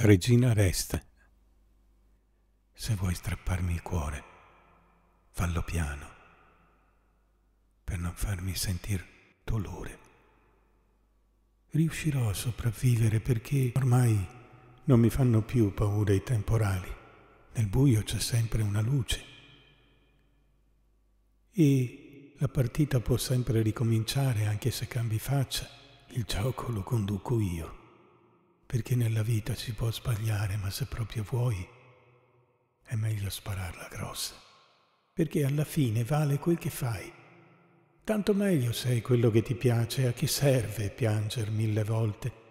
Regina Reste. Se vuoi strapparmi il cuore, fallo piano, per non farmi sentir dolore. Riuscirò a sopravvivere perché ormai non mi fanno più paura i temporali. Nel buio c'è sempre una luce. E la partita può sempre ricominciare anche se cambi faccia. Il gioco lo conduco io perché nella vita si può sbagliare, ma se proprio vuoi, è meglio spararla grossa, perché alla fine vale quel che fai. Tanto meglio sei quello che ti piace, a chi serve pianger mille volte.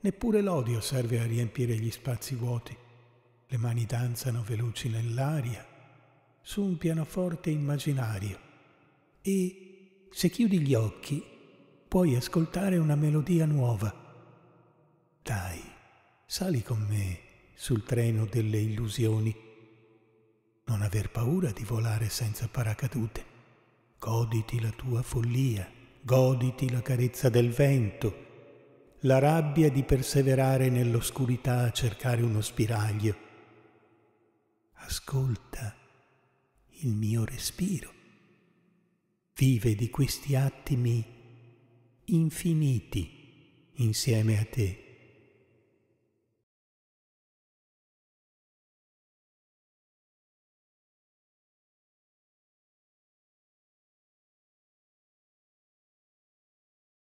Neppure l'odio serve a riempire gli spazi vuoti. Le mani danzano veloci nell'aria, su un pianoforte immaginario. E se chiudi gli occhi, puoi ascoltare una melodia nuova Sali con me sul treno delle illusioni. Non aver paura di volare senza paracadute. Goditi la tua follia, goditi la carezza del vento, la rabbia di perseverare nell'oscurità a cercare uno spiraglio. Ascolta il mio respiro. Vive di questi attimi infiniti insieme a te.